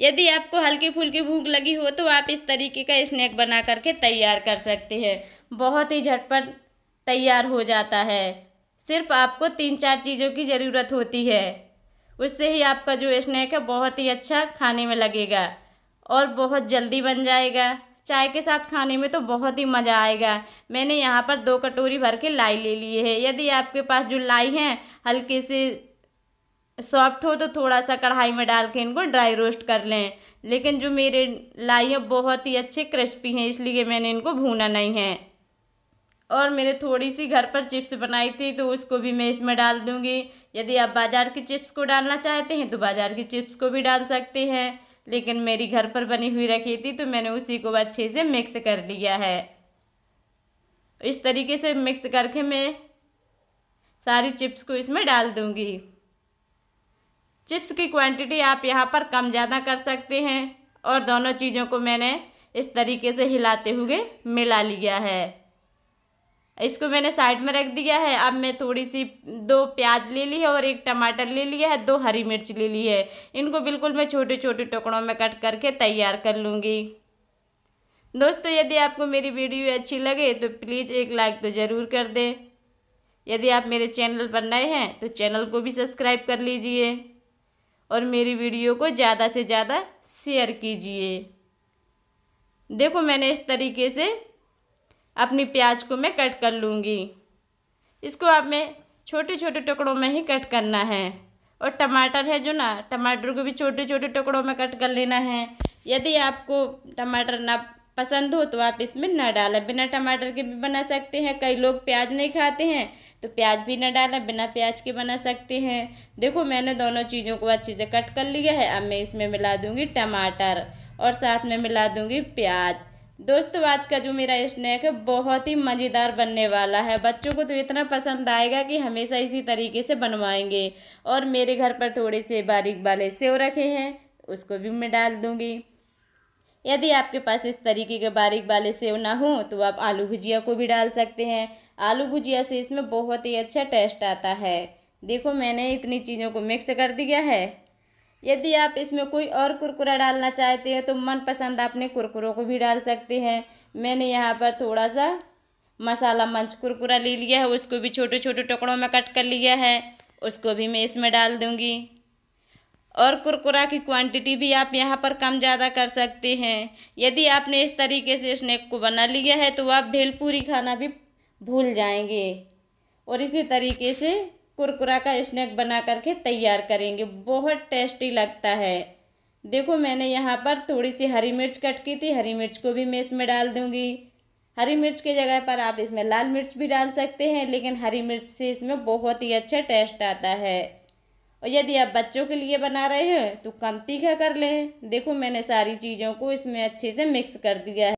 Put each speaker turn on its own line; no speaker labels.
यदि आपको हल्की फुल्की भूख लगी हो तो आप इस तरीके का स्नैक बना करके तैयार कर सकते हैं बहुत ही झटपट तैयार हो जाता है सिर्फ आपको तीन चार चीज़ों की ज़रूरत होती है उससे ही आपका जो स्नैक है बहुत ही अच्छा खाने में लगेगा और बहुत जल्दी बन जाएगा चाय के साथ खाने में तो बहुत ही मज़ा आएगा मैंने यहाँ पर दो कटोरी भर के लाई ले लिए है यदि आपके पास जो लाई हैं हल्के से सॉफ्ट हो तो थोड़ा सा कढ़ाई में डाल के इनको ड्राई रोस्ट कर लें लेकिन जो मेरे लाई है बहुत ही अच्छे क्रिस्पी हैं इसलिए मैंने इनको भूना नहीं है और मेरे थोड़ी सी घर पर चिप्स बनाई थी तो उसको भी मैं इसमें डाल दूँगी यदि आप बाज़ार की चिप्स को डालना चाहते हैं तो बाज़ार की चिप्स को भी डाल सकते हैं लेकिन मेरी घर पर बनी हुई रखी थी तो मैंने उसी को अच्छे से मिक्स कर लिया है इस तरीके से मिक्स करके मैं सारी चिप्स को इसमें डाल दूँगी चिप्स की क्वांटिटी आप यहाँ पर कम ज़्यादा कर सकते हैं और दोनों चीज़ों को मैंने इस तरीके से हिलाते हुए मिला लिया है इसको मैंने साइड में रख दिया है अब मैं थोड़ी सी दो प्याज ले ली है और एक टमाटर ले लिया है दो हरी मिर्च ले ली है इनको बिल्कुल मैं छोटे छोटे टुकड़ों में कट करके तैयार कर लूँगी दोस्तों यदि आपको मेरी वीडियो अच्छी लगे तो प्लीज़ एक लाइक तो ज़रूर कर दें यदि आप मेरे चैनल पर नए हैं तो चैनल को भी सब्सक्राइब कर लीजिए और मेरी वीडियो को ज़्यादा से ज़्यादा शेयर कीजिए देखो मैंने इस तरीके से अपनी प्याज को मैं कट कर लूँगी इसको आप में छोटे छोटे टुकड़ों में ही कट करना है और टमाटर है जो ना टमाटर को भी छोटे छोटे टुकड़ों में कट कर लेना है यदि आपको टमाटर ना पसंद हो तो आप इसमें ना डालें बिना टमाटर के भी बना सकते हैं कई लोग प्याज नहीं खाते हैं तो प्याज भी ना डाला बिना प्याज के बना सकते हैं देखो मैंने दोनों चीज़ों को अच्छे से कट कर लिया है अब मैं इसमें मिला दूँगी टमाटर और साथ में मिला दूँगी प्याज दोस्तों आज का जो मेरा स्नैक है बहुत ही मज़ेदार बनने वाला है बच्चों को तो इतना पसंद आएगा कि हमेशा इसी तरीके से बनवाएंगे और मेरे घर पर थोड़े से बारीक वाले सेव रखे हैं उसको भी मैं डाल दूँगी यदि आपके पास इस तरीके के बारीक वाले सेव ना हो तो आप आलू भुजिया को भी डाल सकते हैं आलू भुजिया से इसमें बहुत ही अच्छा टेस्ट आता है देखो मैंने इतनी चीज़ों को मिक्स कर दिया है यदि आप इसमें कोई और कुरकुरा डालना चाहते हैं तो मनपसंद अपने कुरकुरों को भी डाल सकते हैं मैंने यहाँ पर थोड़ा सा मसाला मंच कुरकुरा ले लिया है उसको भी छोटे छोटे टुकड़ों में कट कर लिया है उसको भी मैं इसमें डाल दूँगी और कुरकुरा की क्वांटिटी भी आप यहाँ पर कम ज़्यादा कर सकते हैं यदि आपने इस तरीके से स्नैक को बना लिया है तो आप भेलपूरी खाना भी भूल जाएंगे और इसी तरीके से कुरकुरा का स्नैक बना करके तैयार करेंगे बहुत टेस्टी लगता है देखो मैंने यहाँ पर थोड़ी सी हरी मिर्च कट की थी हरी मिर्च को भी मैं इसमें डाल दूँगी हरी मिर्च के जगह पर आप इसमें लाल मिर्च भी डाल सकते हैं लेकिन हरी मिर्च से इसमें बहुत ही अच्छा टेस्ट आता है और यदि आप बच्चों के लिए बना रहे हैं तो कम तीखा कर लें देखो मैंने सारी चीज़ों को इसमें अच्छे से मिक्स कर दिया है